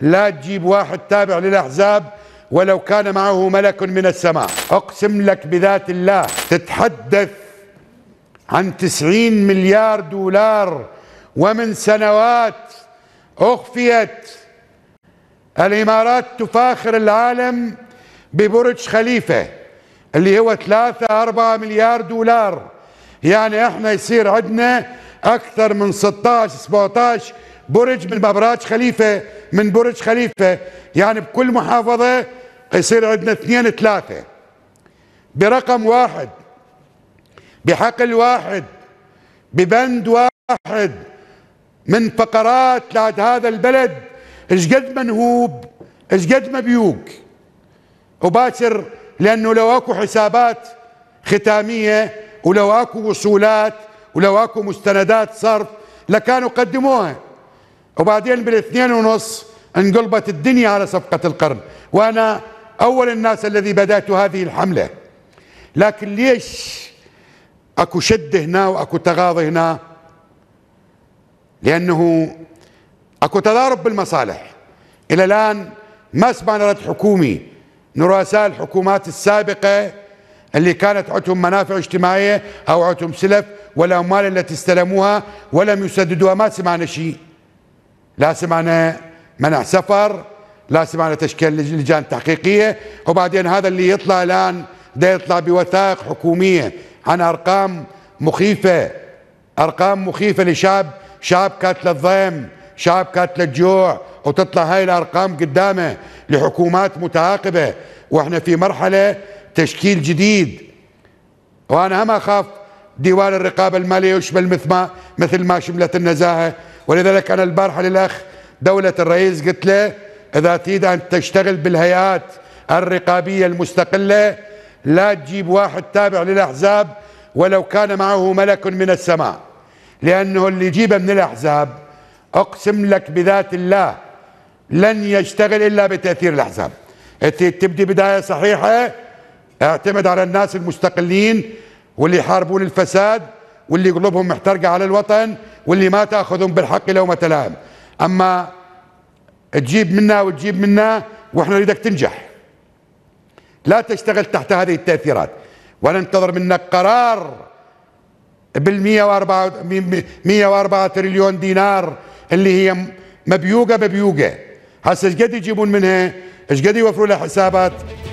لا تجيب واحد تابع للأحزاب ولو كان معه ملك من السماء أقسم لك بذات الله تتحدث عن تسعين مليار دولار ومن سنوات أخفيت الإمارات تفاخر العالم ببرج خليفة اللي هو ثلاثة أربعة مليار دولار يعني احنا يصير عندنا أكثر من 16 17 برج من برج خليفة من برج خليفة يعني بكل محافظة يصير عندنا اثنين ثلاثة برقم واحد بحقل واحد ببند واحد من فقرات لعد هذا البلد ايش قد منهوب ايش قد مبيوق وباكر لانه لو اكو حسابات ختاميه ولو اكو وصولات ولو اكو مستندات صرف لكانوا قدموها وبعدين بالاثنين ونص انقلبت الدنيا على صفقة القرن وأنا أول الناس الذي بدأت هذه الحملة لكن ليش أكو شد هنا وأكو تغاضي هنا لأنه أكو تضارب بالمصالح إلى الآن ما سمعنا رد حكومي من رؤساء الحكومات السابقة اللي كانت عندهم منافع اجتماعية أو عندهم سلف والأموال التي استلموها ولم يسددوها ما سمعنا شيء لا سمعنا منع سفر لا سمعنا تشكيل لجان تحقيقية وبعدين هذا اللي يطلع الآن ده يطلع بوثائق حكومية عن أرقام مخيفة أرقام مخيفة لشعب شعب كاتل الضيم شعب كاتل الجوع وتطلع هاي الأرقام قدامه لحكومات متعاقبة وإحنا في مرحلة تشكيل جديد وأنا هم أخاف ديوان الرقابة المالية يشمل مثل ما مثل ما شملت النزاهة ولذلك أنا البارحة للأخ دولة الرئيس قلت له إذا تريد أن تشتغل بالهيئات الرقابية المستقلة لا تجيب واحد تابع للأحزاب ولو كان معه ملك من السماء لأنه اللي يجيبه من الأحزاب أقسم لك بذات الله لن يشتغل إلا بتأثير الأحزاب تبدي بداية صحيحة اعتمد على الناس المستقلين واللي يحاربون الفساد واللي قلوبهم محترقة على الوطن واللي ما تأخذهم بالحق لومة لائم أما تجيب منا وتجيب منا وإحنا نريدك تنجح لا تشتغل تحت هذه التأثيرات وننتظر منك قرار بال 104 104 تريليون دينار اللي هي مبيوقه مبيوقه هسه ايش قد يجيبون منها؟ ايش قد يوفروا لها حسابات؟